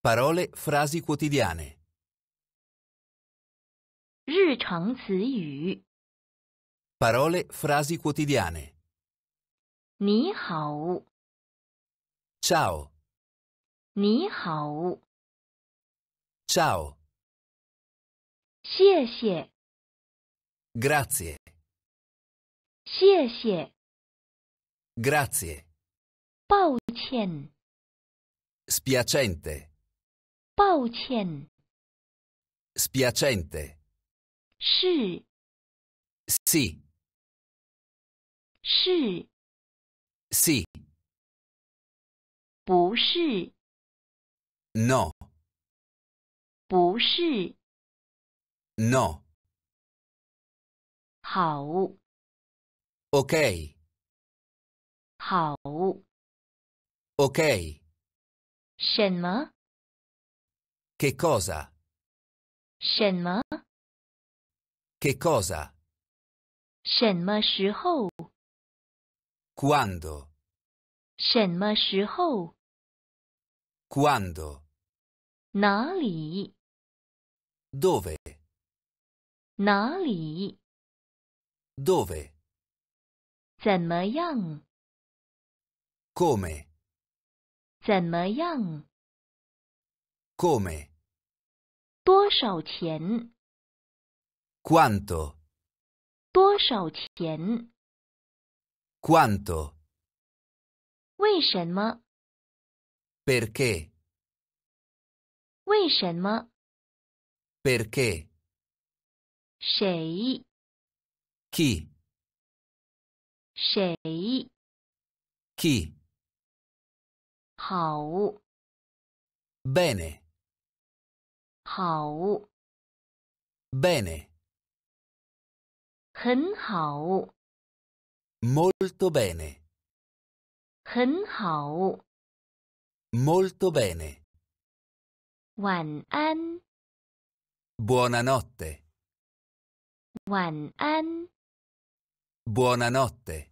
Parole frasi quotidiane. Parole frasi quotidiane. Ciao. Ciao. 你好，Ciao, Grazie. 谢谢，grazie, Grazie. 抱歉。Spiacenti。抱歉。Spiacenti。是。Sì。是。Sì。不是。No。不是。No。好。o k 好。OK。什么？Qué cosa？什么？Qué cosa？什么时候？Cuando？什么时候？Cuando？哪里？Dove？哪里？Dove？怎么样？Come？怎么样？Come？多少钱？Quanto？多少钱？Quanto？为什么？Perché？为什么？Perché？谁？Chi？谁？Chi？好 b e n e 好 b e n e 很好，molto bene，很好，molto bene，晚安，buona notte，晚安，buona notte，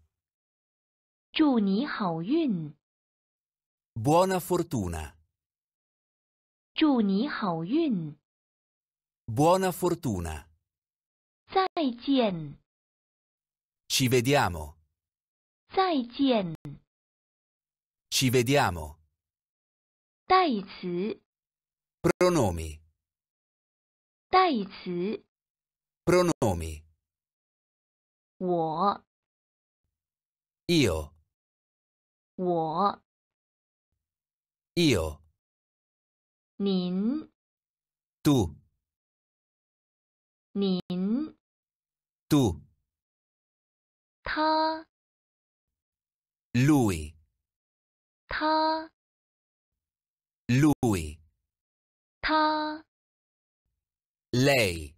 祝你好运。Buona fortuna. Giuni hao Buona fortuna. Zai Ci vediamo. Zai Ci vediamo. Pronomi. 代词。Pronomi. 代词。Pronomi. 我。Io. 我。io. Nin. Tu. Nin. Tu. Ta. Lui. Ta. Lui. Ta. Lei.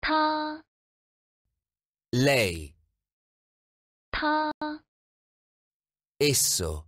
Ta. Lei. Ta. Esso.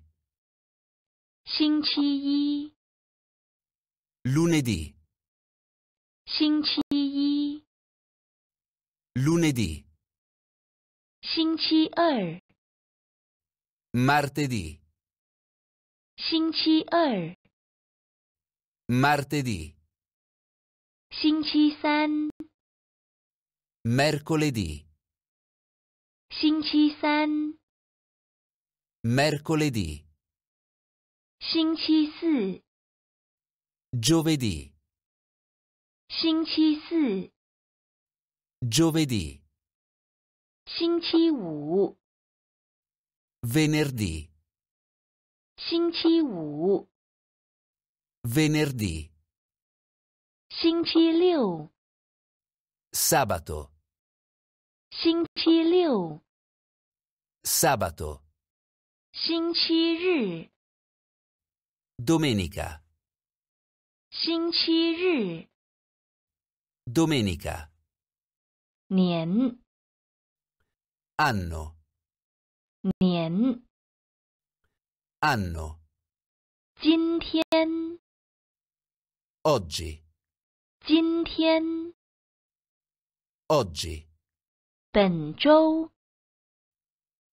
星期一 lunedì 星期一 lunedì 星期二 martedì 星期二 martedì 星期三 mercoledì 星期三 mercoledì 星期四，giovedì。星期四，giovedì。星期五，venerdì。星期五，venerdì。星期六，sabato。星期六，sabato。星期日。Domenica. 星期日 Domenica. Nien. Anno. Nien. Anno. Gintien. Oggi. Gintien. Oggi. 本周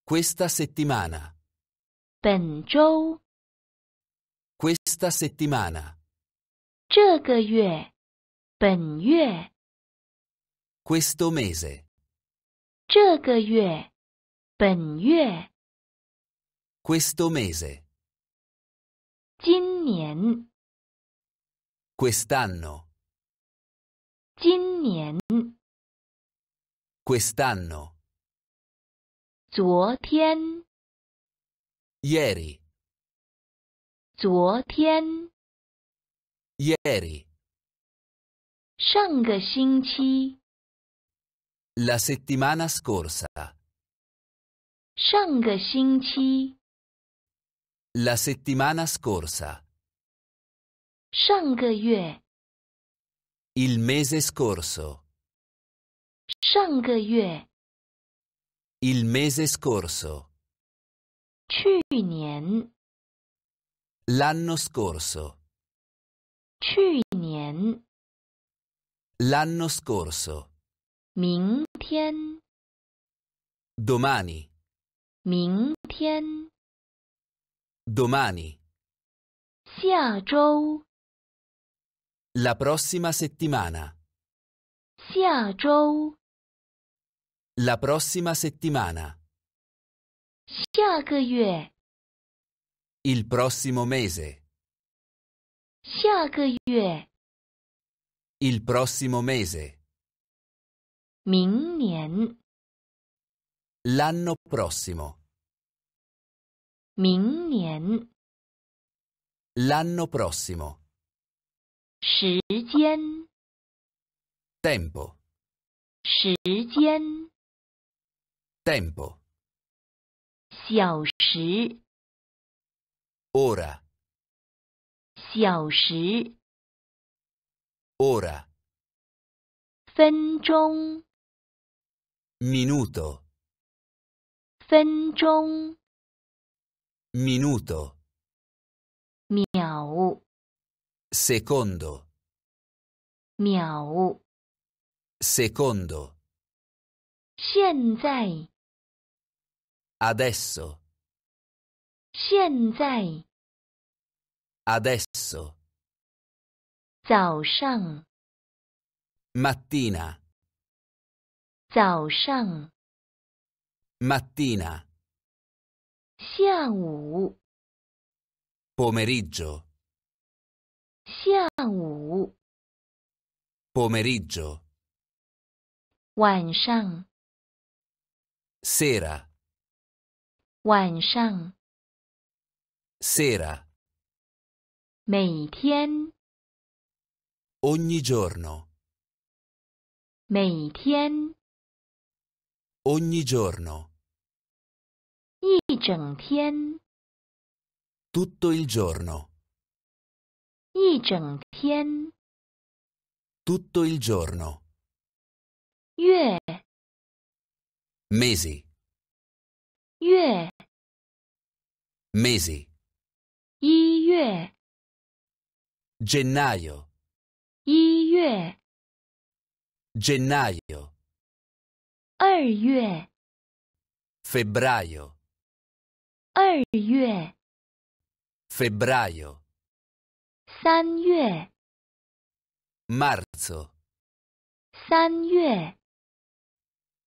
Questa settimana. 本周 questa settimana. Questo mese. Questo mese. 今年，Quest'anno. 今年。Quest'anno. Ieri. 昨天，ieri，上个星期，la settimana scorsa，上个星期，la settimana scorsa，上个月，il mese scorso，上个月，il mese scorso，去年。L'anno scorso. 去年 L'anno scorso. 明天 Domani. 明天 Domani. 下周 La prossima settimana. 下周 La prossima settimana. 下个月 il prossimo mese. il prossimo mese. l'anno prossimo. l'anno prossimo. 时间。Tempo. 时间。Tempo. 小时。ora 小时 ora 分钟 minuto 分钟 minuto Miao. secondo Miao. secondo zai. adesso 现在现在，adesso，早上，mattina，早上，mattina，下午，pomeriggio，下午，pomeriggio，晚上，sera，晚上。Sera. 每天 Ogni giorno. 每天 Ogni giorno. 一整天 Tutto il giorno. 一整天 Tutto il giorno. 月 Mesi. 月 Mesi. 一月，Gennaio。一月，Gennaio。二月，Febbraio。二月，Febbraio。三月，Marzo。三月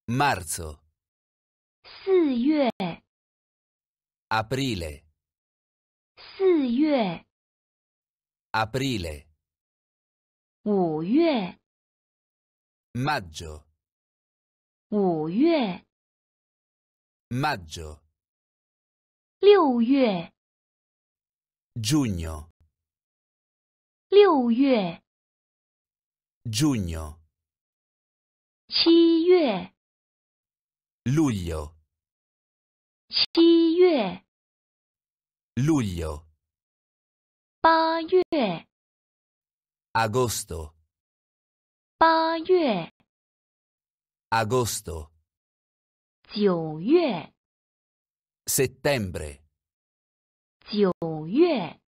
，Marzo。四月，Aprile。四月，Aprile。五月，Maggio。五月，Maggio。六月，Giugno。六月，Giugno。七月，Luglio。七月，Luglio。八月，Agosto。八月，Agosto。九月，Settembre。九月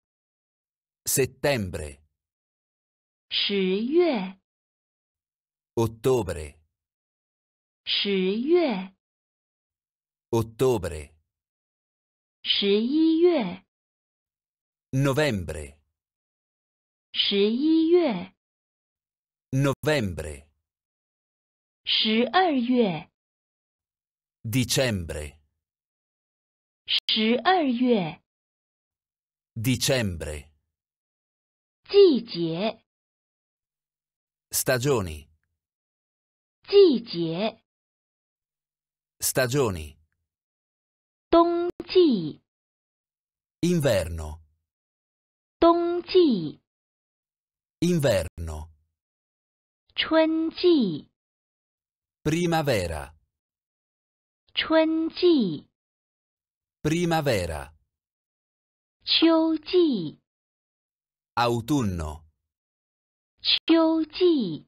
，Settembre。十月，Ottobre。十月，Ottobre。十一月。Novembre. Novembre. Dicembre. Dicembre. 十一月。Novembre. 十二月。Dicembre. 十二月。Dicembre. 季节。Stagioni. 季节。Stagioni. Inverno. 冬季 inverno 春季 primavera 春季 primavera 秋季 autunno 秋季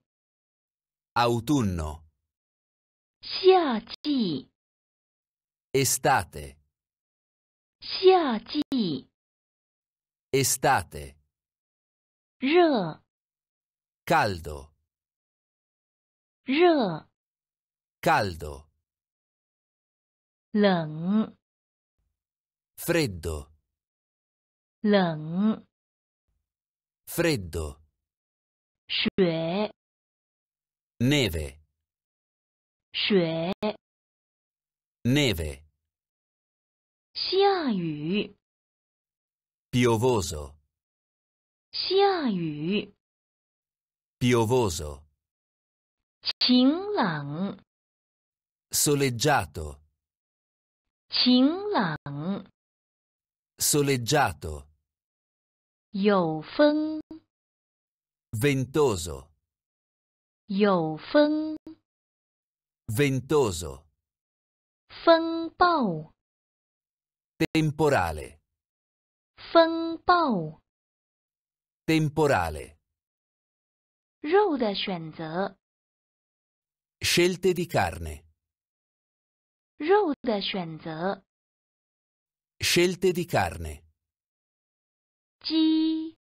autunno 夏季 estate 夏季 Estate. 热 Caldo. 热 Caldo. Leng. Freddo. Leng. Freddo. 雪 Neve. 雪 Neve. 下雨 piovoso，下雨。piovoso，晴朗。solegiato，晴朗。solegiato，有风。ventoso，有风。ventoso，风暴。temporale。风暴。Temporale。肉的选择。Scelte di carne。肉的选择。Scelte di carne。鸡。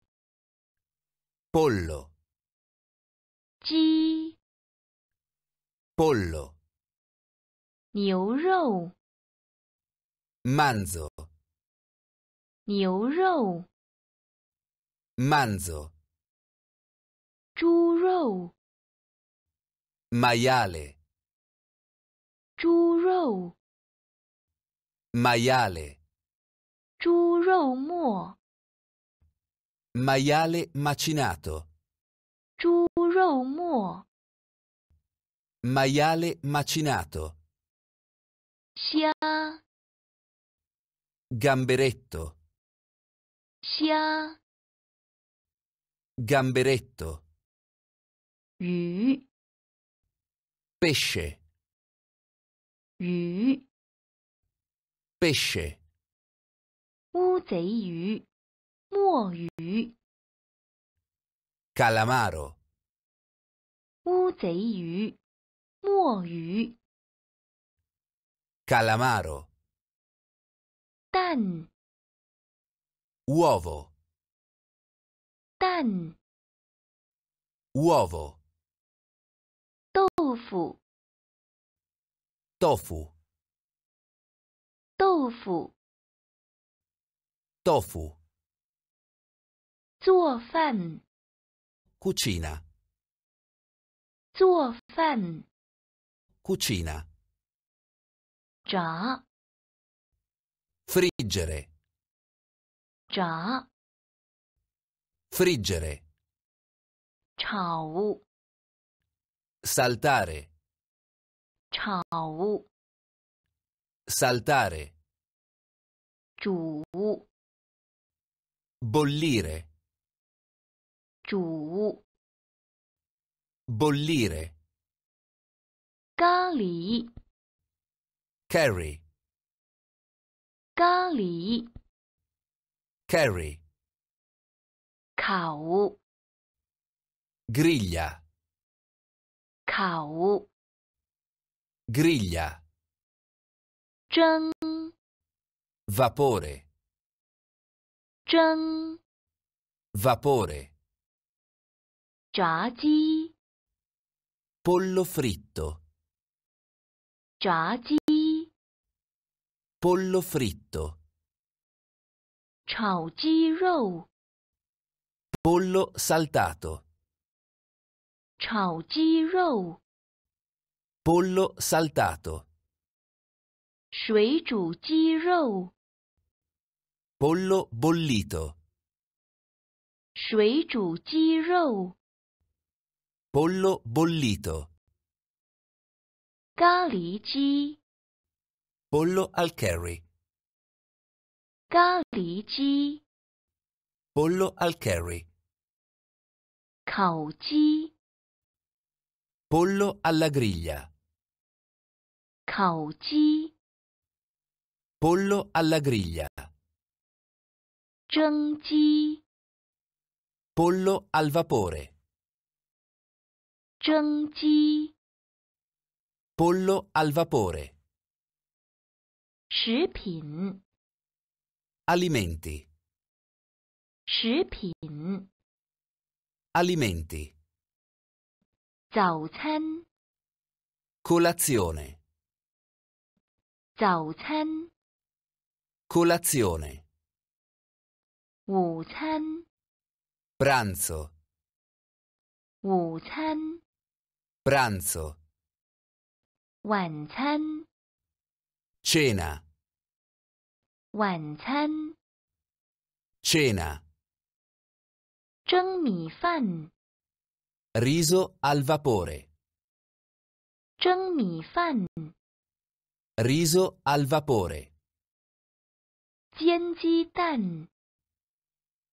Pollo。鸡。Pollo。牛肉。Manzo。牛肉，manzo, 猪肉，maiale, 猪肉，maiale, 猪肉末，maiale macinato, 猪肉末，maiale macinato, 虾，gamberetto, 虾，gamberetto，鱼，pesce，鱼，pesce，乌贼鱼，墨鱼，calamaro，乌贼鱼，墨鱼，calamaro，蛋。Uovo. Tan. Uovo. Tofu. Tofu. Tofu. Tofu. 做饭 Cucina. Zuo 做饭 Cucina. 炸 Friggere. Già. Friggere. Ciao. Saltare. Ciao. Saltare. Giù. Bollire. Giù. Bollire. Cali. Carry. Cali. Carry. Cau. Griglia. Cau. Griglia. Zhen. Vapore. Zhen. Vapore. Jiaji. Pollo fritto. Jiaji. Pollo fritto. 炒鸡肉 pollo saltato 炒鸡肉 pollo saltato 水煮鸡肉 pollo bollito 水煮鸡肉 pollo bollito 咖喱鸡 pollo al curry 咖喱鸡，pollo al curry，烤鸡，pollo alla griglia，烤鸡，pollo alla griglia，蒸鸡，pollo al vapore，蒸鸡，pollo al vapore，食品。Alimenti. Shipin. Alimenti. Zaucan. Colazione. Zaucan. Colazione. Wucan. Pranzo. Wucan. Pranzo. Wancan. Cena. 晚餐 cena 蒸米饭 riso al vapore 蒸米饭 riso al vapore 煎鸡蛋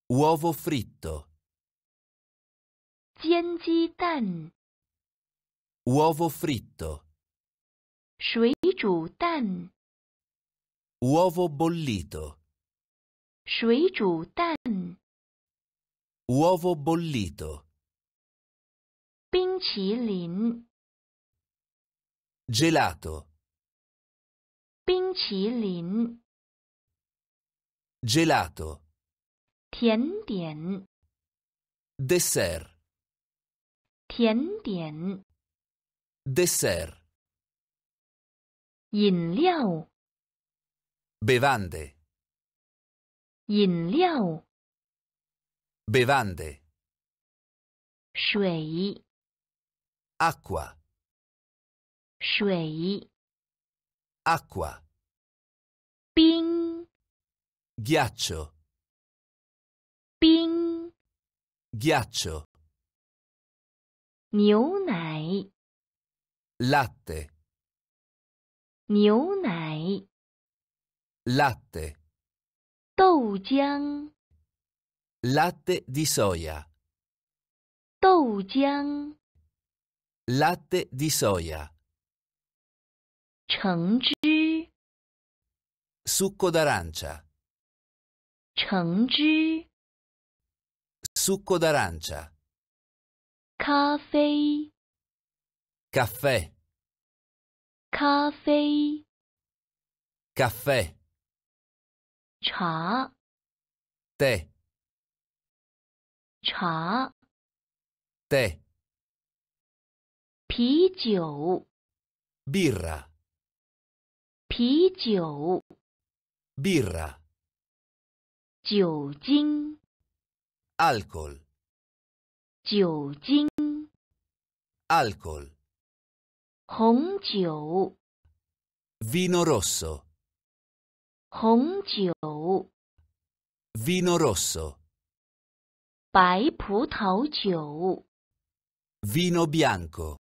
uovo fritto 煎鸡蛋 uovo fritto 水煮蛋 Uovo bollito. 水煮蛋 Uovo bollito. 冰淇淋 Gelato. 冰淇淋 Gelato. Tien 甜点 Dessert. 甜点 Dessert. 饮料 Bevande. Yin liao. Bevande. Shui. Acqua. Shui. Acqua. Ping. Ghiaccio. Ping. Ghiaccio. Niu nai. Latte. Niu nai latte 豆浆 latte di soia 豆浆 latte di soia 橙汁 succo d'arancia 橙汁 succo d'arancia 咖啡 caffè 咖啡 caffè 茶，对。茶，对。啤酒，bierra。啤酒，bierra。酒精，alcohol。酒精，alcohol。红酒，vino rosso。红酒，vino rosso。白葡萄酒，vino bianco。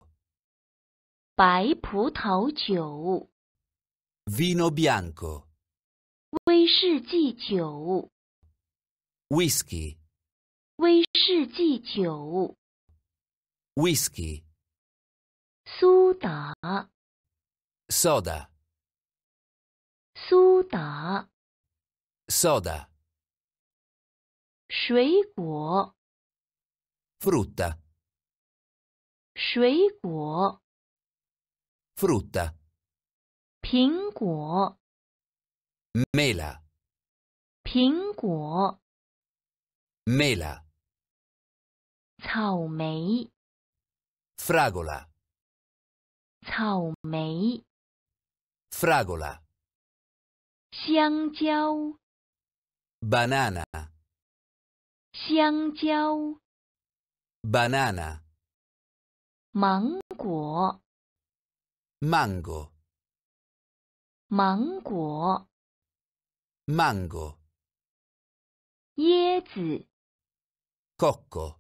白葡萄酒，vino bianco。威士忌酒，whisky。威士忌酒，whisky。苏打，soda。苏打，soda。水果，frutta。水果，frutta。苹果，mela。苹果，mela。草莓，fragola。草莓，fragola。香蕉，banana。香蕉，banana。芒果，mango。芒果，mango。椰子，coco。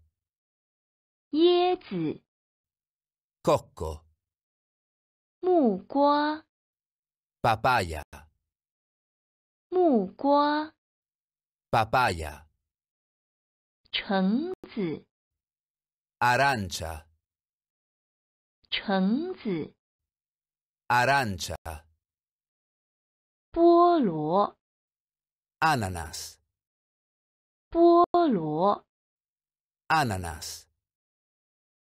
椰子，coco。木瓜，papaya。木瓜，papaya，橙子，arancia，橙子，arancia，菠萝，ananas，菠萝，ananas，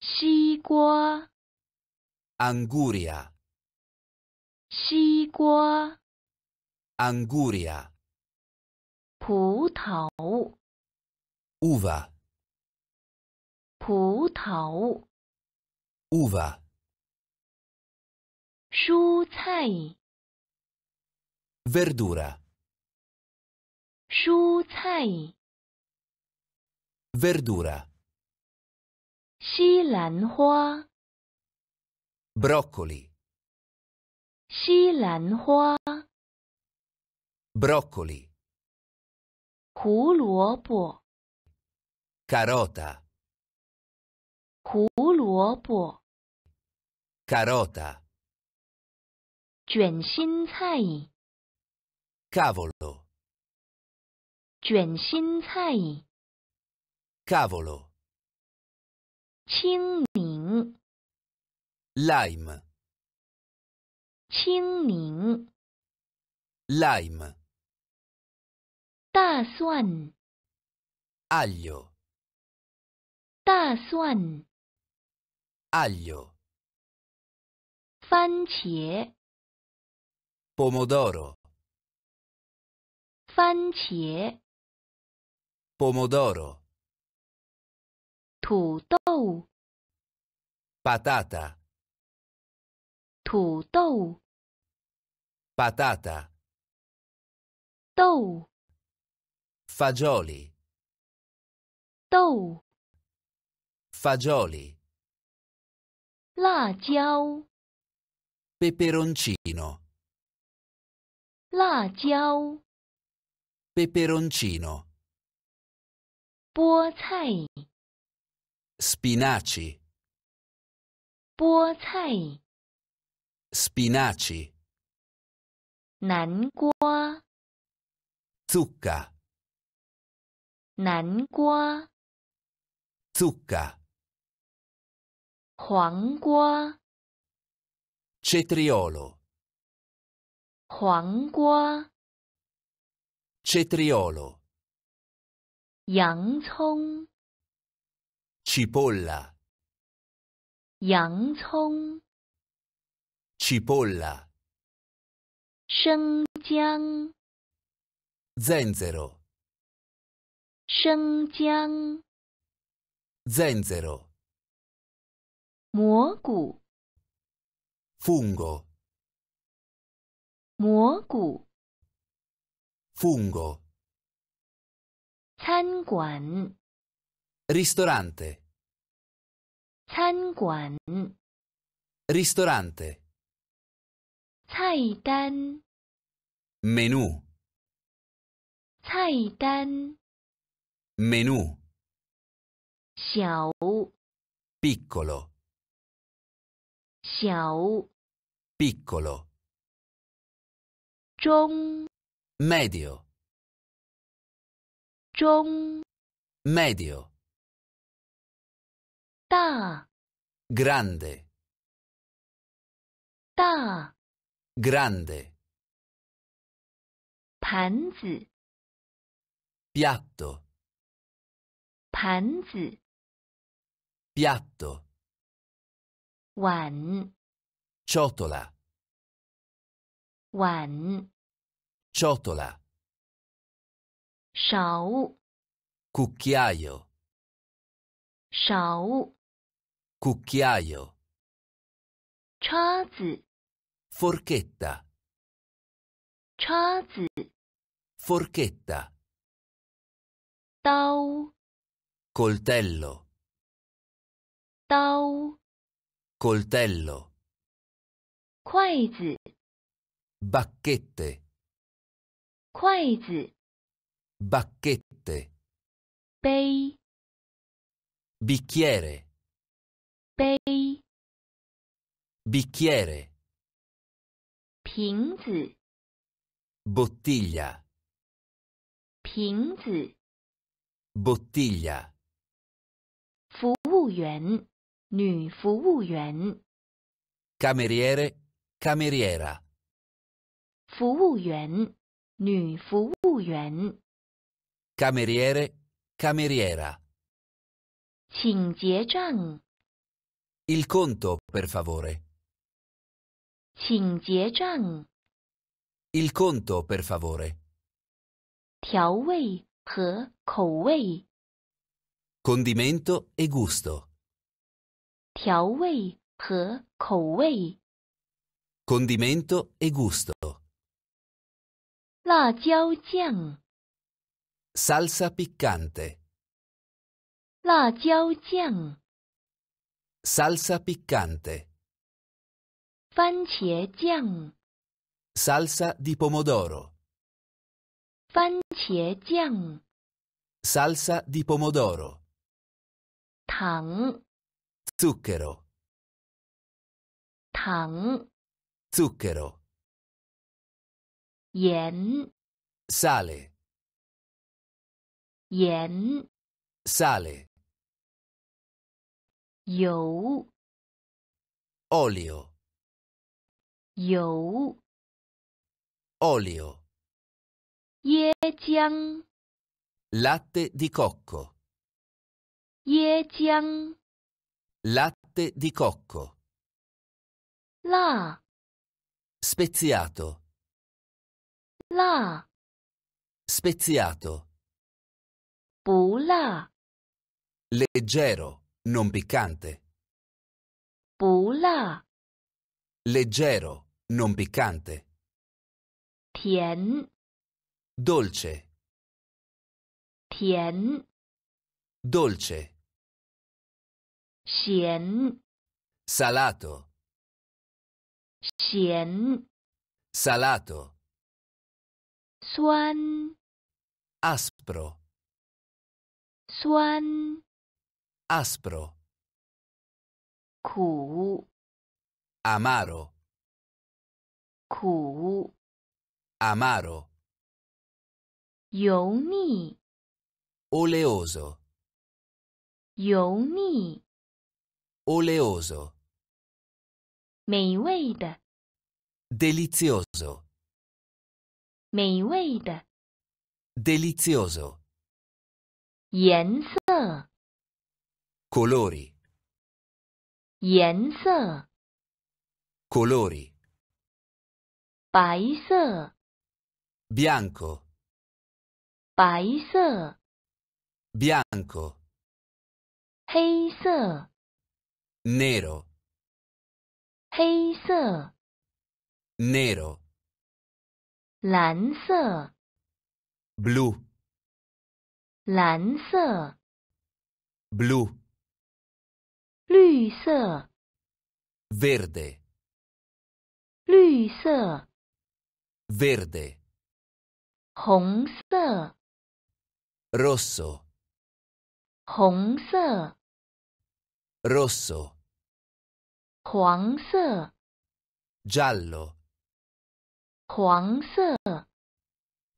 西瓜，anguria，西瓜。anguria，葡萄，uva，葡萄，uva，蔬菜，verdura，蔬菜，verdura，西兰花，broccoli，西兰花。broccoli Carota. carota 胡萝卜 carota 卷心菜 cavolo 卷心菜 cavolo 青柠 lime 青柠 lime 大蒜，aglio。大蒜，aglio。番茄，pomodoro。番茄，pomodoro。土豆，patata。土豆，patata。豆。Fagioli. Dou. Fagioli. La jiao. Peperoncino. La jiao. Peperoncino. Buo Spinaci. Buo Spinaci. Nan Zucca. 南瓜，zucca，黄瓜，cetriolo，黄瓜，cetriolo，洋葱，cipolla，洋葱，cipolla，生姜 z e n z e r o 生姜，Zenzero，蘑菇，Fungo，蘑菇，Fungo，餐馆，Ristorante，餐馆，Ristorante，菜单，Menu，菜单。Menù. Xiao. Piccolo. Xiao. Piccolo. Zhong. Medio. Zhong. Medio. Da. Grande. Da. Grande. Panzi. Piatto. 盘子，piatto，碗，ciotola，碗，ciotola，勺，cucchiaio，勺，cucchiaio，叉子，forchetta，叉子，forchetta，刀。coltello Tao. coltello Quaizi. bacchette Quaizi. bacchette Bei. bicchiere Bei. bicchiere Pingzi. bottiglia Pingzi. bottiglia 务员，女服务员。cameriere, cameriera. 服务员，女服务员。cameriere, cameriera. 请结账，Il conto, per favore. 请结账。Il conto, per favore. 调味和口味，Condimento e gusto. Condimento e gusto. Salsa piccante. Salsa piccante. Salsa di pomodoro. Salsa di pomodoro. 糖 zucchero 糖 zucchero 盐 sale 盐 sale 油 olio 油 olio 椰浆 latte di cocco 椰浆 Latte di cocco. La. Speziato. La. Speziato. Pula. Leggero, non piccante. Pula. Leggero, non piccante. Tien. Dolce. Tien. Dolce. 咸，salato。咸，salato。酸，aspro。酸，aspro。苦，amaro。苦，amaro。油腻，oleoso。油腻。oleoso 美味的 delizioso 美味的 delizioso 颜色 colori 颜色 colori 白色 bianco 白色 bianco 黑色 nero，黑色。nero，蓝色。blue，蓝色。blue，绿色。verde，绿色。verde，红色。rosso，红色。rosso，黄色；giallo，黄色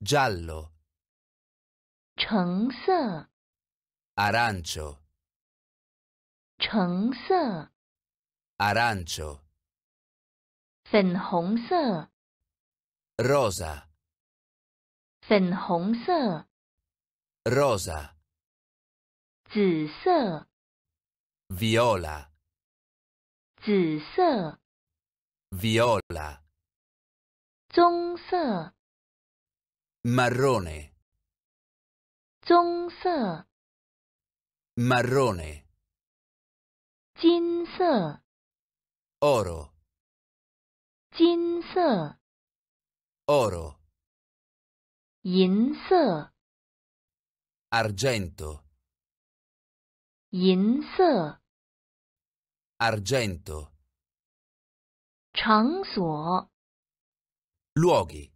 ；giallo，橙色；arancio，橙色；arancio，粉红色；rosa，粉红色；rosa，紫色。Viola，紫色。Viola，棕色。Marrone，棕色。Marrone，金色。Oro，金色。Oro，银色。Argento，银色。argento 场所 luoghi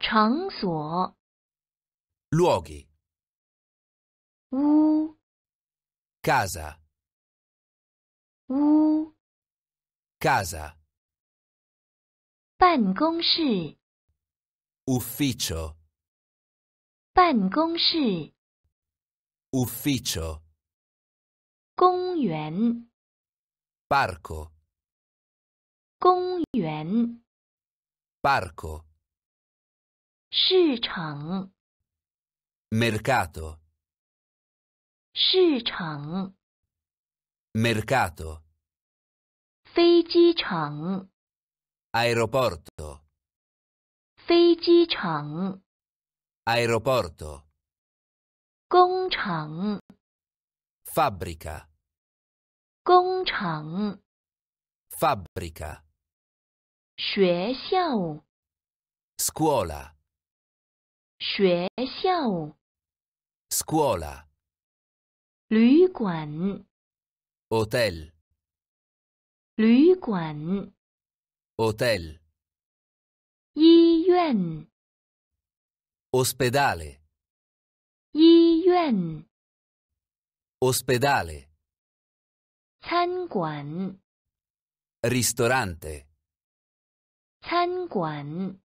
场所 luoghi 屋 casa 屋 casa 办公室 ufficio 办公室 ufficio 公园，parco。公园，parco。市场，mercato。市场，mercato。飞机场，aeroporto。飞机场，aeroporto。工厂，fabbrica。工厂，fabbrica；学校，scuola；学校，scuola；旅馆，hotel；旅馆，hotel；医院，ospedale；医院，ospedale。餐馆，ristorante。餐馆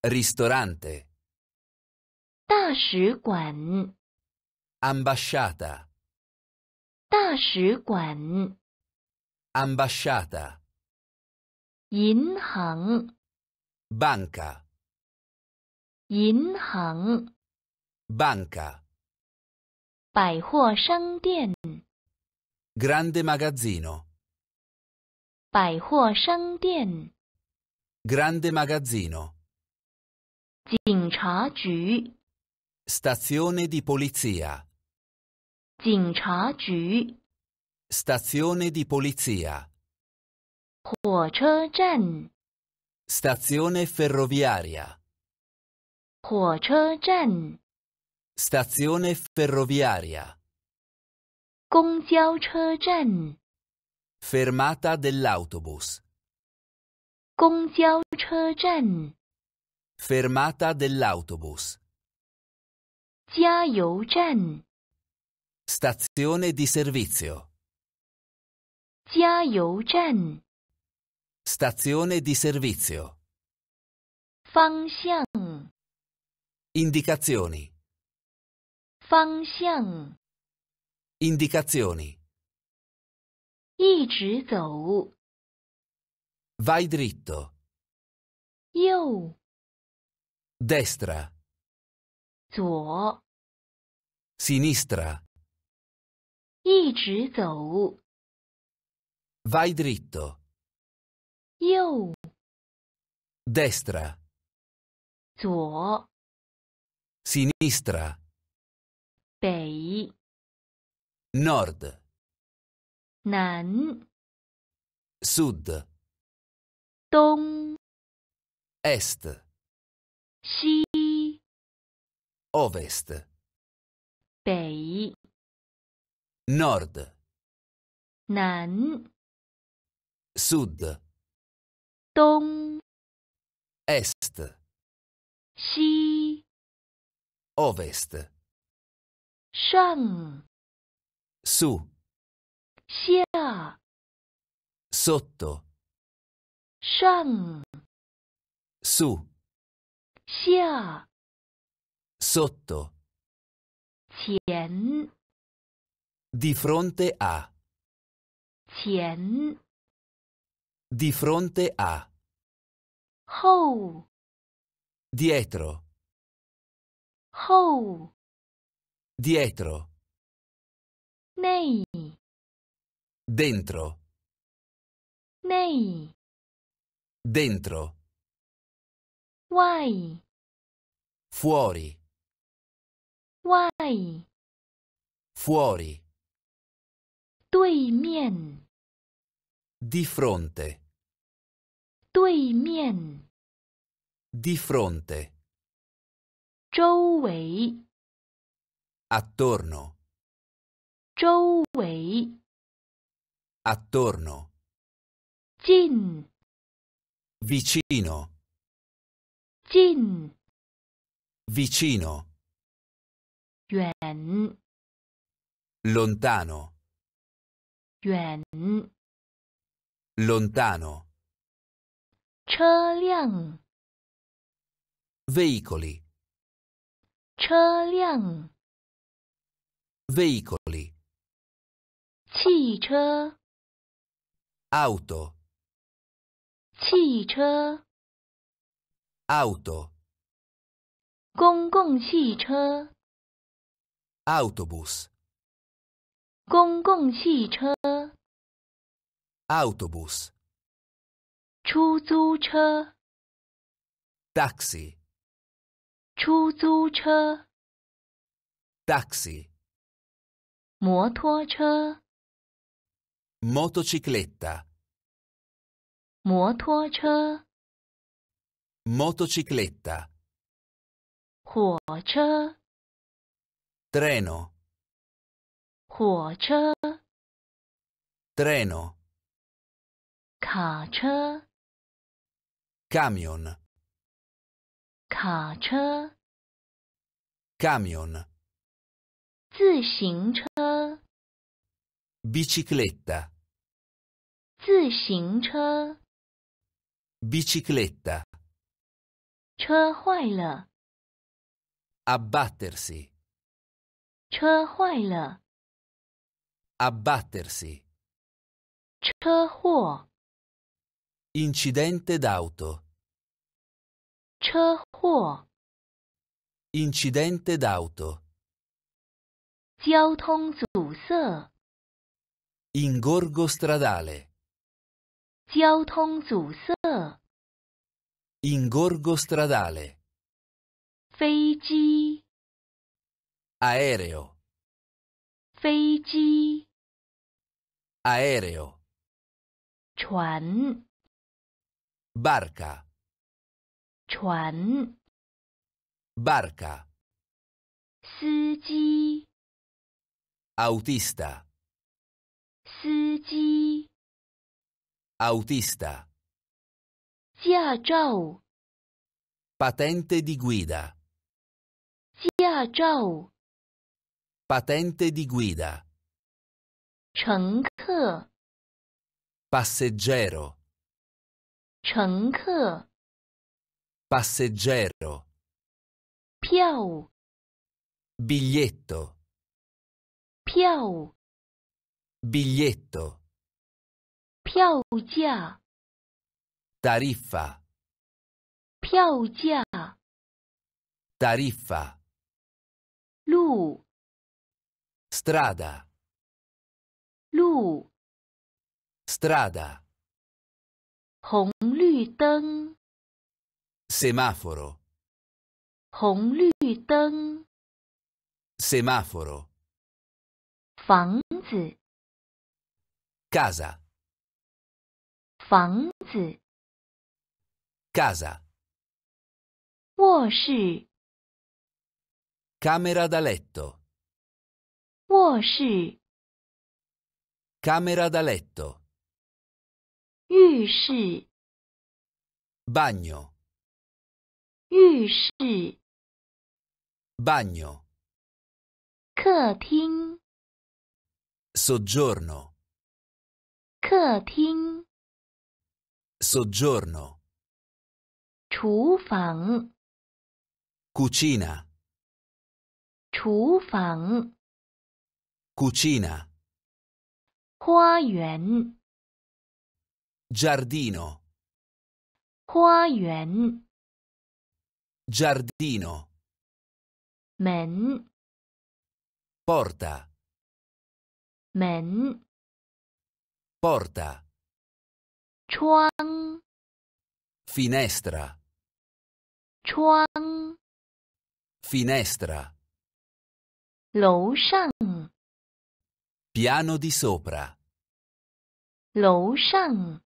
，ristorante。大使馆，ambasciata。大使馆，ambasciata。银行，banca。银行，banca。百货商店。Grande magazzino. Bai huo Grande magazzino. Jing cha Stazione di polizia. Jing cha Stazione di polizia. Huo Stazione ferroviaria. Huo Stazione ferroviaria. 公交车站 fermata dell'autobus 公交车站 fermata dell'autobus 加油站 stazione di servizio 加油站 stazione di servizio 方向 indicazioni 方向 Indicazioni. Vai dritto. Io. Destra. Zuo. Sinistra. Vai dritto. Io. Destra. Zuo. Sinistra. Bei. Nord. Nan. Sud. Dong. Est. Xi. Ovest. Bei. Nord. Nan. Sud. Dong. Est. Xi. Ovest. Shang. Su. Xia. Sotto. Shang. Su. Xia. Sotto. Qian. Di fronte a. Qian. Di fronte a. Hou. Dietro. Hou. Dietro. Nei. Dentro. Nei. Dentro. Wai. Fuori. Wai. Fuori. Tui mien. Di fronte. Tui mien. Di fronte. Zhou wei. Attorno. 周围 attorno 近 vicino 近 vicino 远 lontano 远 lontano 车辆 veicoli 车辆 veicoli 汽车，auto；汽车，auto；公共汽车，autobus；公共汽车，autobus；出租车，taxi；出租车，taxi；摩托车。Motocicletta. 摩托车 Motocicletta. 火车 Treno. 火车 Treno. 卡车 Camion. 卡车 Camion. 自行车 Bicicletta. 自行车 Bicicletta. 车坏了 Abbattersi. 车坏了 Abbattersi. 车祸 Incidente d'auto. 车祸 Incidente d'auto. zu 交通阻塞 Ingorgo stradale. Ingorgo stradale. 飞机 aereo 飞机 aereo Chuan. barca Chuan. barca 司机 autista autista patente di guida patente di guida passeggero passeggero biglietto guida，乘客，passeggero，乘客，passeggero，票，biglietto，票。Biglietto. 票价 Tariffa. 票价 Tariffa. Lu. Strada. Lu. Strada. Hong 红绿灯 Semaforo. Hong 红绿灯 Semaforo. Fangzi. Casa. Fang zi. Casa. Woshi. Camera da letto. Woshi. Camera da letto. Yushi. Bagno. Yushi. Bagno. 客厅 Soggiorno. 客厅，soggiorno，厨房，cucina，厨房，cucina，花园，giardino，花园，giardino，门，porta，门。Porta. Chuang. Finestra. Chuang. Finestra. Lou shang. Piano di sopra. Lou shang.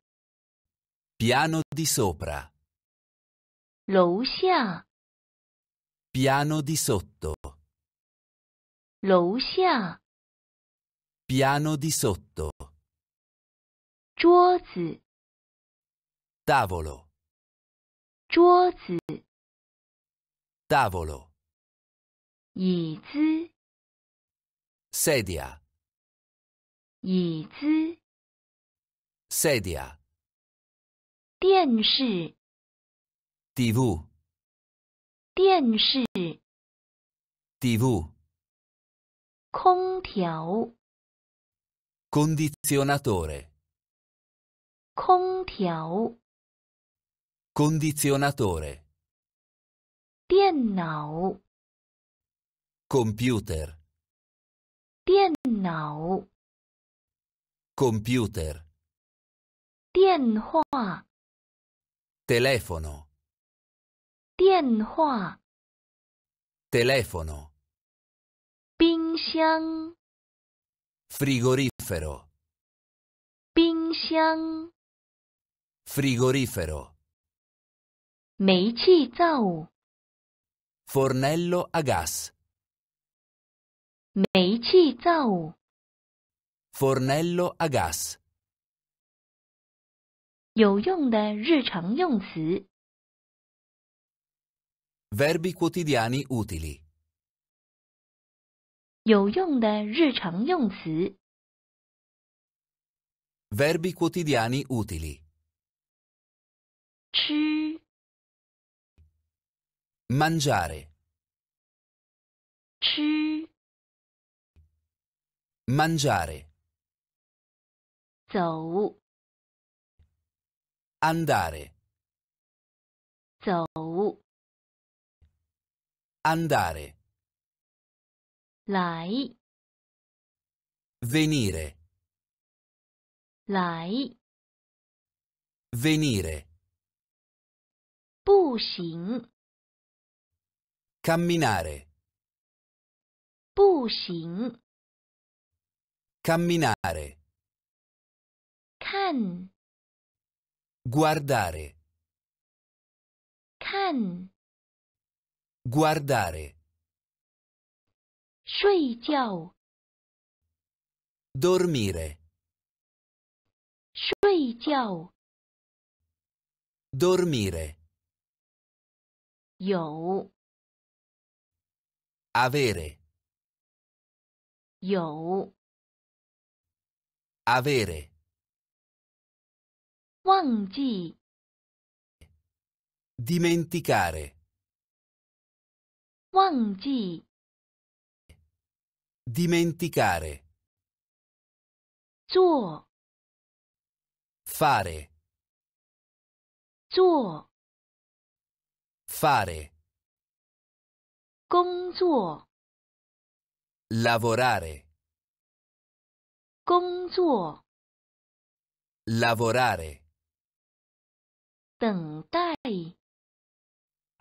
Piano di sopra. Lou xia. Piano di sotto. Lou xia. Piano di sotto. 桌子 tavolo 桌子 tavolo 椅子 sedia 椅子 sedia 电视 tv 电视 tv 空调 condizionatore 空调。condizionatore。电脑。computer。电脑。computer。电话。telefono。电话。telefono。冰箱。frigorifero。冰箱。Frigorifero. 煤气灶 Fornello a gas. 煤气灶 Fornello a gas. 有用的日常用词 Verbi quotidiani utili. 有用的日常用词 Verbi quotidiani utili. 吃 mangiare, 吃 mangiare, 走 andare, 走 andare, Lai. venire, Lai. venire camminare 步行，camminare, camminare 看 guardare, guardare 看，guardare, 睡觉，dormire, 睡觉。dormire. 有 avere 有 avere 忘记 dimenticare 忘记 dimenticare 做 fare 做 Fare. 工作 Lavorare. 工作 Lavorare. 等待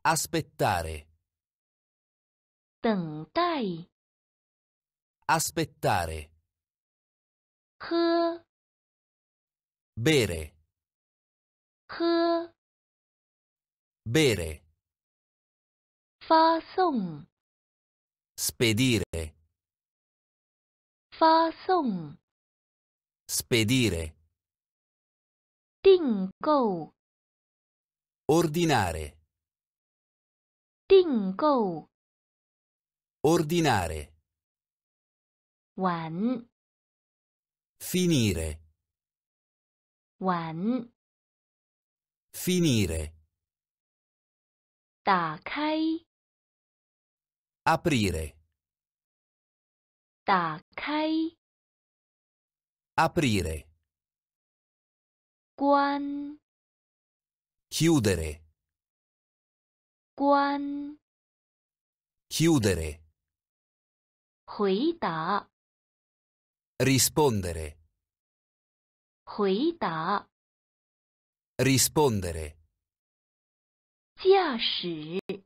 Aspettare. 等待 Aspettare. 喝 Bere. 喝 Bere. Spedire. Spedire. fa Ordinare. 发送，spedire, 发送，spedire, 订购，ordinare, 订购，ordinare, 碗，finire, 碗，finire, 打开，Aprire. 打开 Aprire. 关 Chiudere. 关 Chiudere. 回答 Rispondere. 回答 Rispondere. 驾驶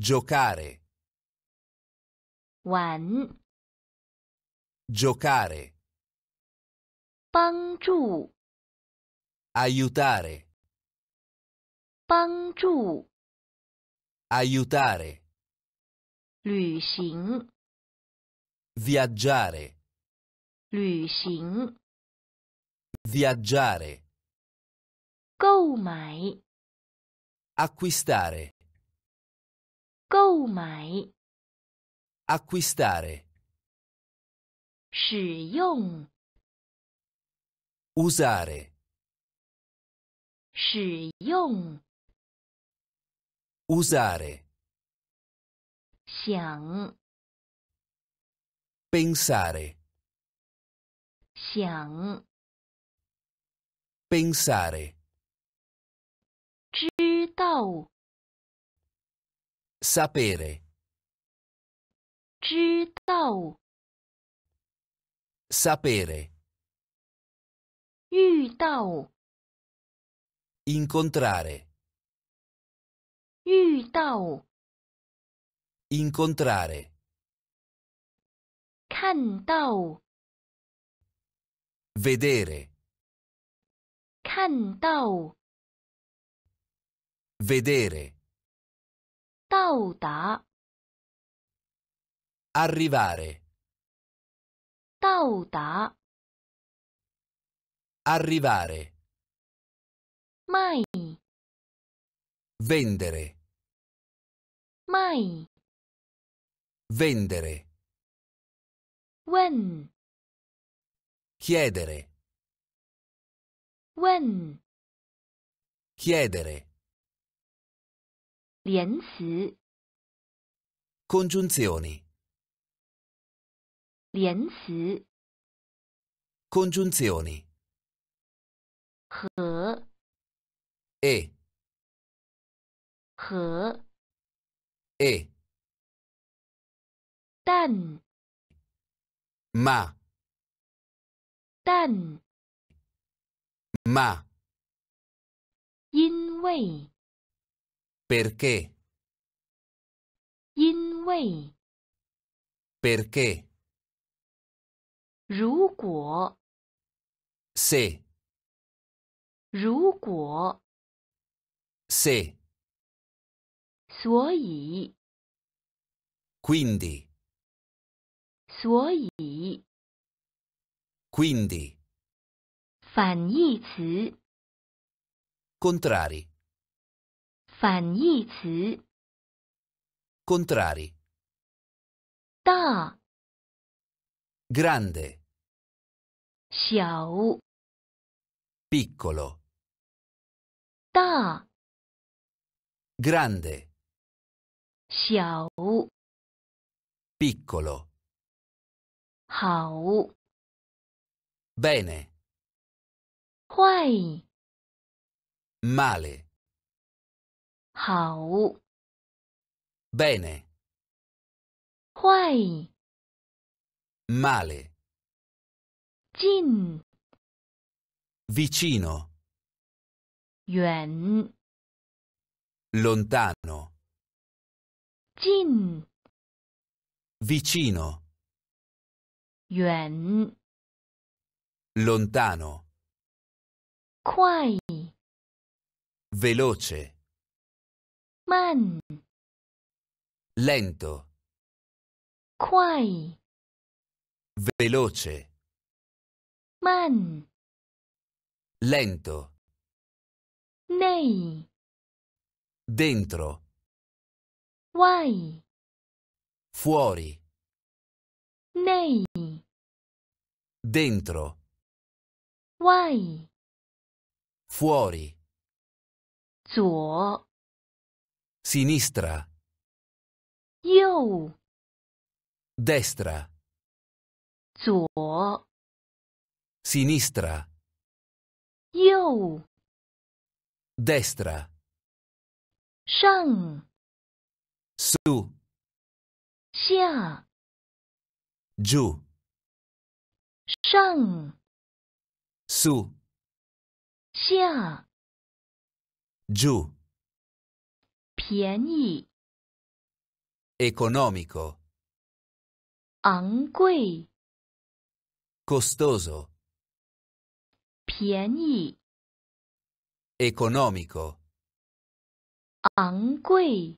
Giocare. Wan. Giocare. Bangzhu. Aiutare. Bangzhu. Aiutare. 旅行 Viaggiare. 旅行 Viaggiare. 购买 Acquistare. 购买，acquistare；使用，usare；使用，usare；想，pensare；想，pensare；知道。Sapere. 知道 Sapere. 遇到 Incontrare. 遇到 Incontrare. 看到 Vedere. 看到 Vedere. 到达，arrivare, 到达，arrivare, 卖，vendere, 卖，vendere, 问，chiedere, 问。chiedere 连词。congiunzioni。连词。congiunzioni。和。e。和。e。但。ma。但。ma。因为。Perché? In Perché? 如果 Se. 如果 Se. 所以 Quindi. 所以 Quindi. 反义词 Contrari. 反义词。Contrari. 大、Grande. 小、Piccolo. 大、Grande. 小、Piccolo. 好、Bene. 坏。Male. 好 bene 坏 male 近 vicino 远 lontano 近 vicino 远 lontano 快 veloce 慢 lento, Quai. veloce, 慢 lento, Nei. dentro, 外 fuori, Nei. dentro, 外 fuori, 左 sinistra, Yu. destra, Zuo. sinistra, Yu. destra, Shang. su, Xia. giù, Shang. su, Xia. giù. 便宜。Economico. Angui. Costoso. Pieni. Economico. Angui.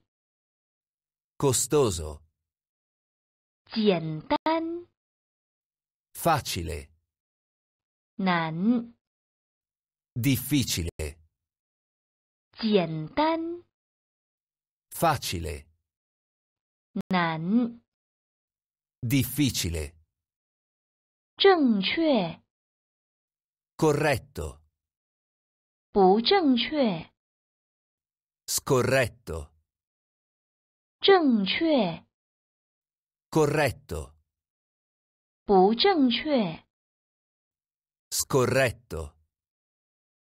Costoso. Jiandan. Facile. Nan. Difficile. Jiandan. Facile. Nan. Difficile. 正确. Corretto. 不正确. Scorretto. 正确. Corretto. 不正确. Scorretto.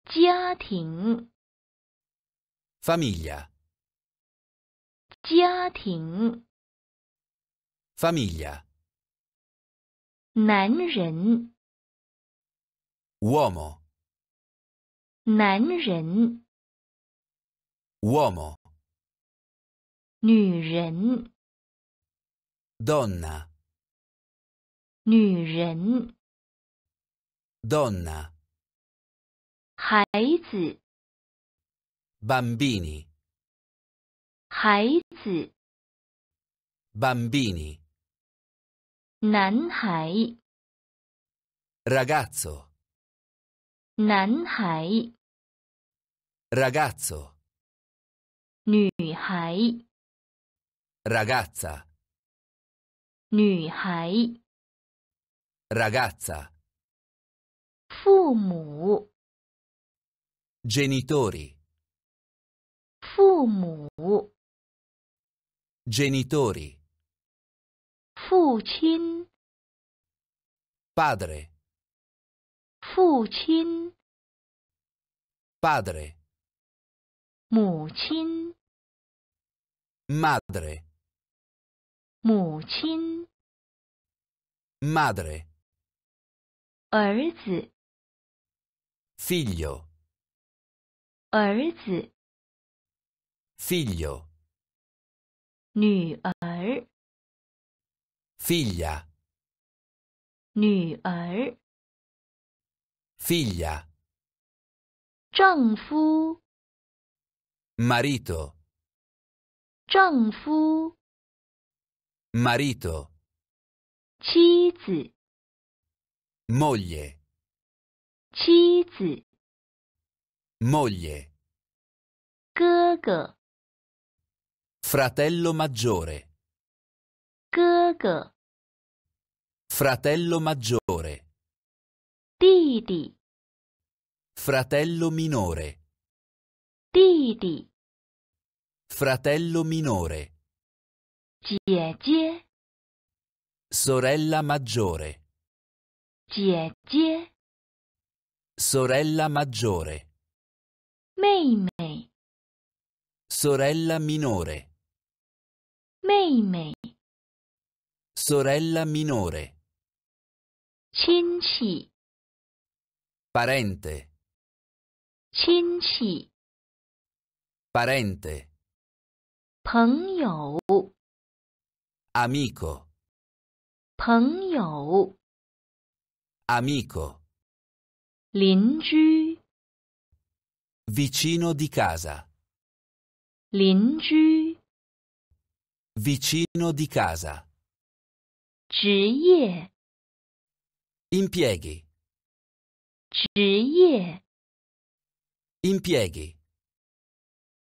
家庭. Famiglia. 家庭，famiglia。男人，uomo。男人，uomo。女人，donna。女人，donna。孩子，bambini。bambini ragazzo 孩子。Bambini. 男孩。Ragazzo. 男孩。Ragazzo. ragazza 女孩。Ragazza. 父母。Genitori. 父母。Genitori. 父亲 Padre. 父亲 Padre. 母亲 Madre. 母亲 Madre. 儿子 Figlio. 儿子 Figlio. 女儿，figlia。女儿，figlia。丈夫，marito。丈夫，marito。妻子，moglie。妻子，moglie。哥哥。Fratello maggiore. 哥哥 Fratello maggiore. Didi. Fratello minore. Didi. Fratello minore. Gie Sorella maggiore. Gie Sorella maggiore. Mei Sorella minore. Sorella minore. Parente. Parente. 亲戚。Parente. 亲戚。Parente. 朋友。Amico. 朋友。Amico. Vicino di casa. 邻居。Vicino di casa. 职业 Impieghi. 职业 Impieghi.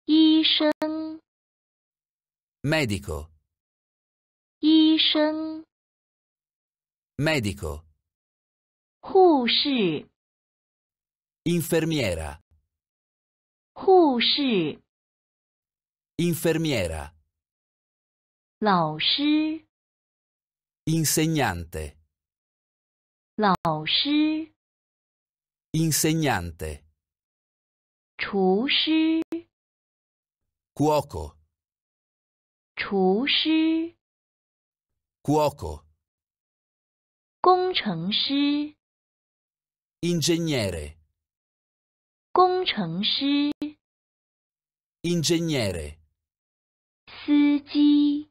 医生 Medico. 医生 Medico. 护士 Infermiera. 护士 Infermiera. 老师，insegnante。老师，insegnante。厨师，cuoco。厨师，cuoco。工程师，ingegnere。工程师，ingegnere。司机。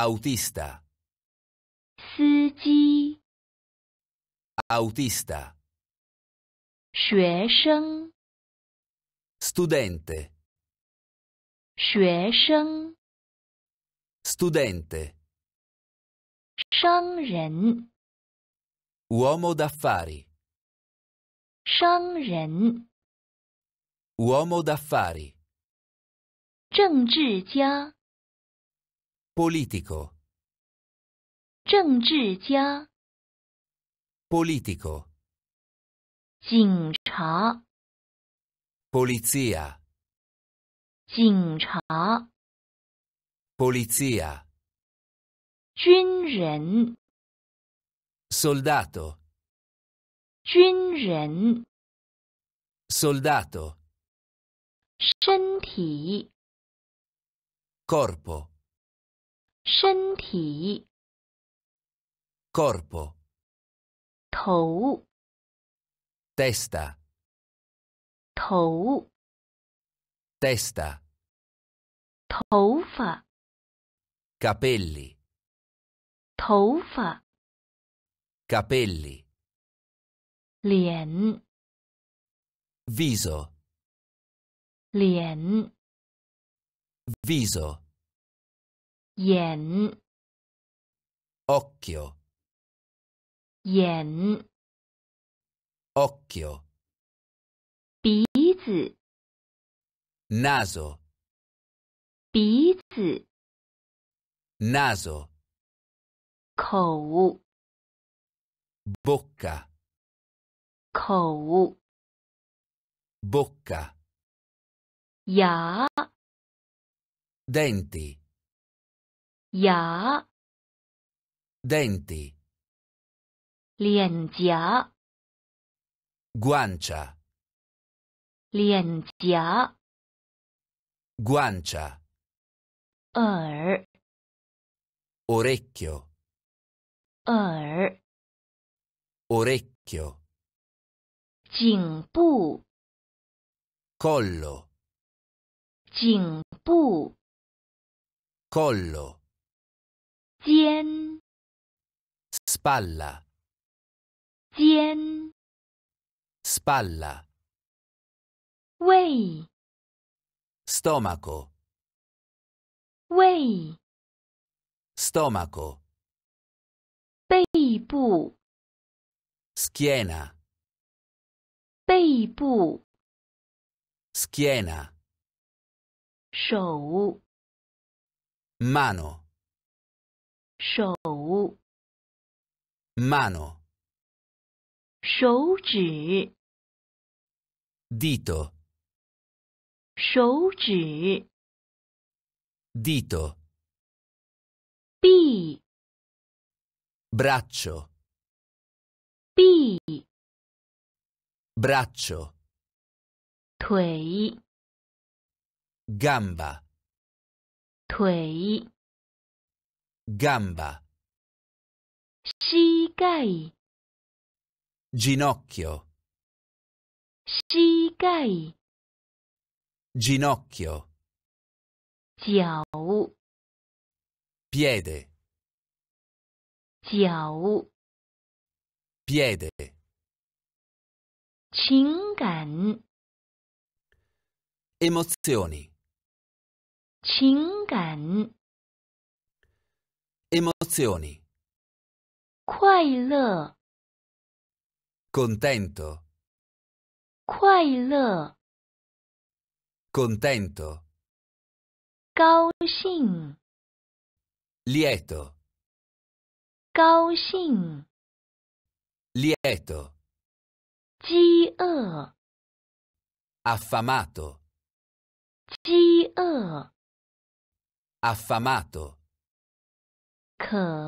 autista，司机；autista，学生；studente，学生；studente，商人；uomo d'affari，商人；uomo d'affari，政治家。Politico. 政治家 Politico. 警察 Polizia. 警察 Polizia. 军人 Soldato. 军人 Soldato. 身体 Corpo. 身体，corpo。头，testa。头 t e s t a 头发，capelli。头发，capelli。脸，viso。脸，viso。眼 occhio 眼 occhio 鼻子 naso 鼻子 naso 口 bocca 口 bocca 牙 denti 牙 denti 脸颊 guancia 脸颊 guancia 耳 er. orecchio 耳 er. orecchio 颈部 collo 颈部 collo spalla spalla stomaco stomaco schiena schiena 肩，spalla，肩，spalla，胃，stomaco，胃，stomaco，背部，schiena，背部，schiena，手。mano 手，mano，手指，dito，手指，dito，臂，braccio，臂，braccio，腿，gamba，腿。gamba 膝盖 ginocchio 膝盖 ginocchio 脚 piede 脚 piede Cingan. emozioni Cingan. Emozioni. 快乐 contento Quai 快乐 contento 高兴 lieto 高兴 lieto 饥饿 affamato 饥饿 affamato 可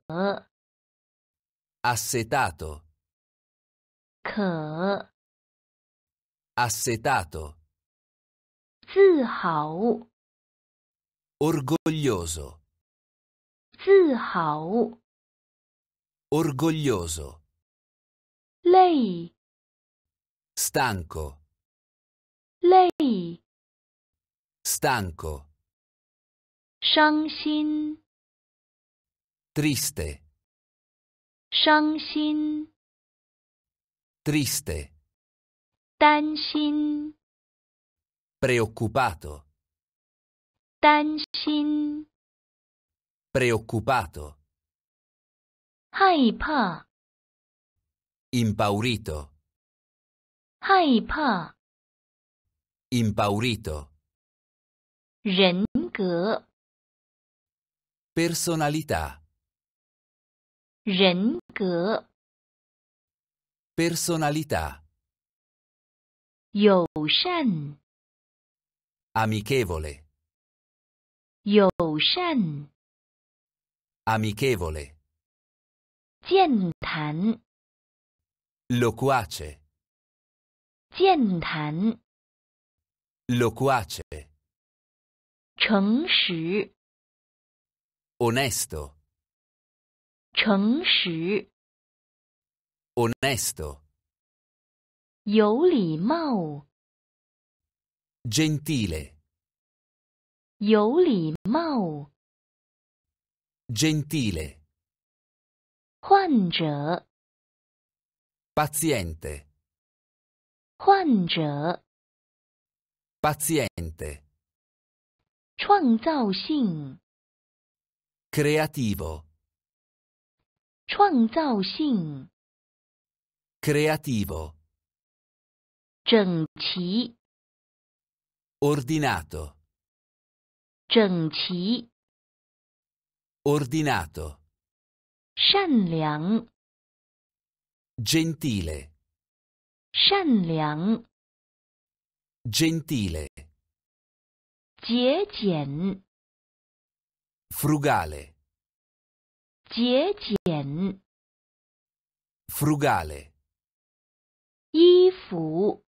，Assetato。可，Assetato。自豪，Orgoglioso。自豪，Orgoglioso。累。stanco。lei。stanco。伤心。Triste. 伤心 Triste. 担心 Preoccupato. 担心 Preoccupato. 害怕 Impaurito. 害怕 Impaurito. 人格 Personalità. 人格。Personalità。友善。Amichevole。友善。Amichevole。健谈。l o q u a c e 健谈。l o q u a c e 诚实。Onesto。诚实，onesto。有礼貌，gentile。有礼貌，gentile。患者，paziente。患者，paziente。创造性，creativo。创造性 creativo 整齐 ordinato 整齐 ordinato 善良 gentile 善良 gentile 节俭 frugale 节俭，frugale。衣服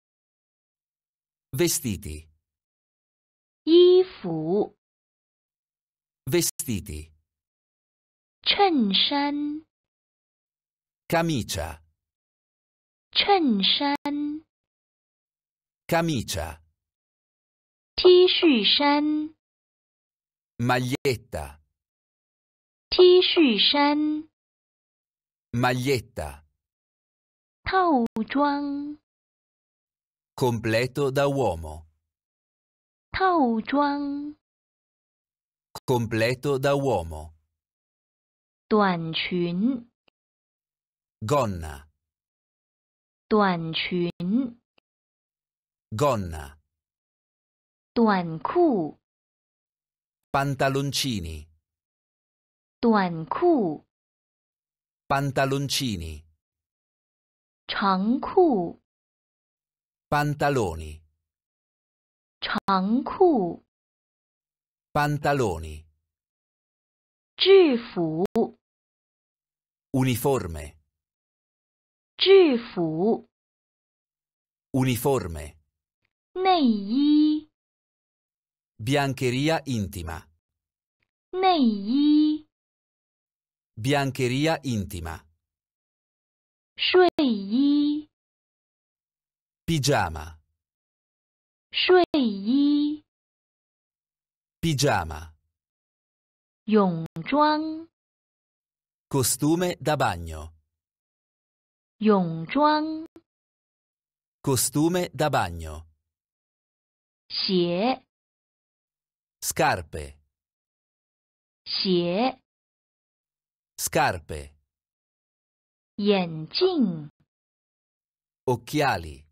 ，vestiti。衣服，vestiti。衬衫，camicia。衬衫，camicia。T 恤衫，maglietta。T 恤衫，maglietta。套装，completo da uomo。套装，completo da uomo。短裙，gonna。短裙，gonna。短裤，pantalucini。短裤，pantaloncini。长裤，pantaloni。长裤，pantaloni。制服，uniforme。制服，uniforme。内衣，biancheria intima。内衣。Biancheria intima. 睡衣 Pigiama. 睡衣 Pigiama. 泳装 Costume da bagno. 泳装 Costume da bagno. 鞋 Scarpe. 鞋 scarpe 眼镜 occhiali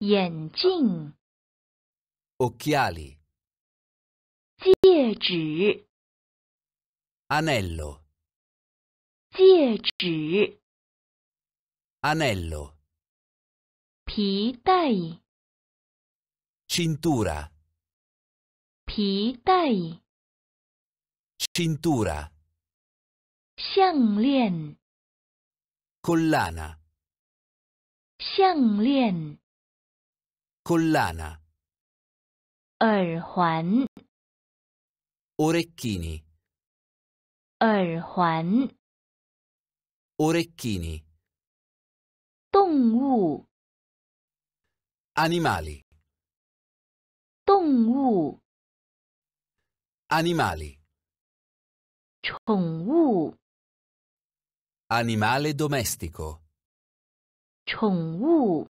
眼镜 occhiali 戒指 anello 戒指 anello 皮带 cintura 皮带 cintura 项链，collana。项链，collana。耳环，orecchini。耳环，orecchini。动物，animali。动物，animali。宠物。Animale domestico. 宠物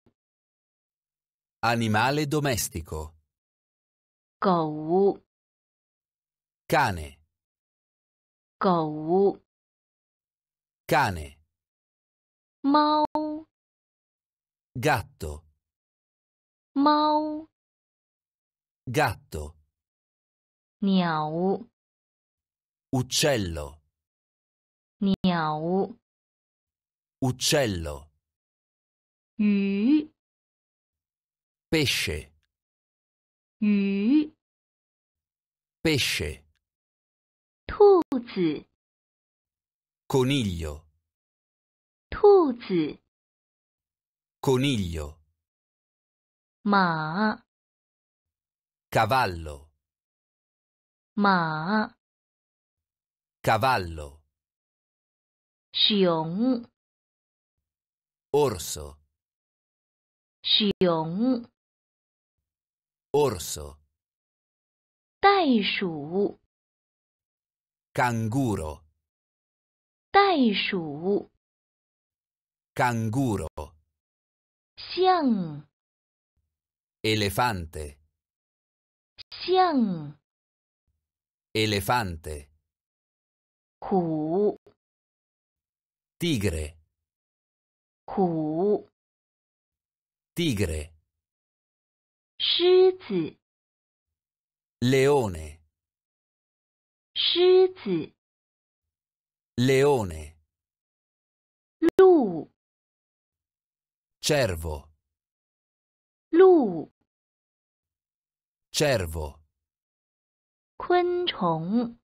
Animale domestico. 狗 Cane. 狗 Cane. 猫 Gatto. 猫 Gatto. 鸟 Uccello. 鸟 Uccello. Yu. Mm. Pesce. Yu. Mm. Pesce. Tuzi. Coniglio. Tuzi. Coniglio. Ma. Cavallo. Ma. Cavallo. 熊 Orso. Xiong. Orso. Daishu. Canguro. Daishu. Canguro. Siang. Elefante. Siang. Elefante. Cu. Tigre. 虎，tigre，狮子，leone，狮子，leone，鹿，cervo，鹿，cervo，昆虫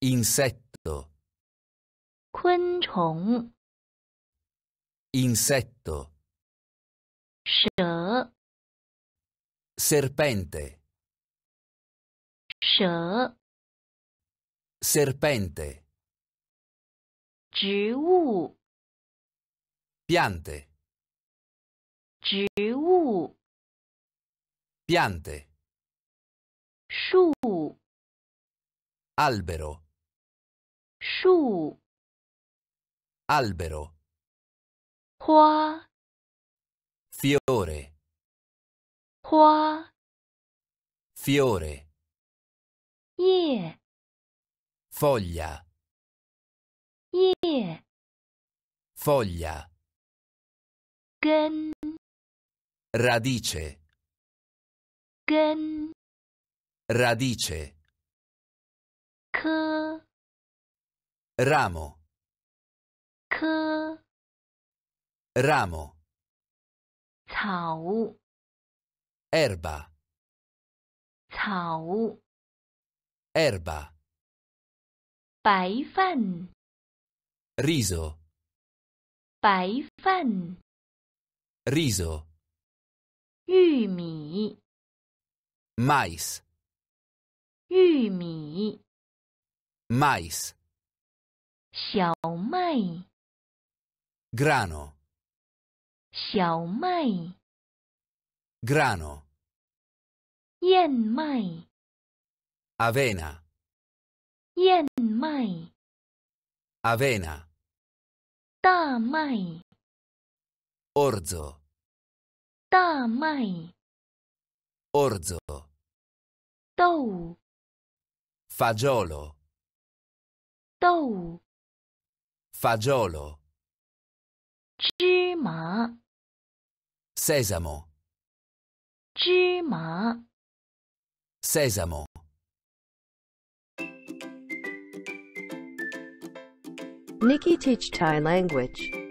，insetto，昆虫。Insetto. Shè. Serpente. Shè. Serpente. Giù. Piante. Giù. Piante. Shu. Albero. Shu. Albero. 花，fiore, 花 fiore, 叶 foglia, 叶 foglia, 根 radice, 根 radice, 科 ramo, ramo，草，erba，草，erba，白饭，riso，白饭，riso，玉米，mais，玉米，mais，小麦，grano。小麦，grano。燕麦，avena。燕麦，avena。大麦，orzo。大麦，orzo。豆，fagiolo。豆，fagiolo。芝麻。Sesamo. Cima. Nikki teach Thai language.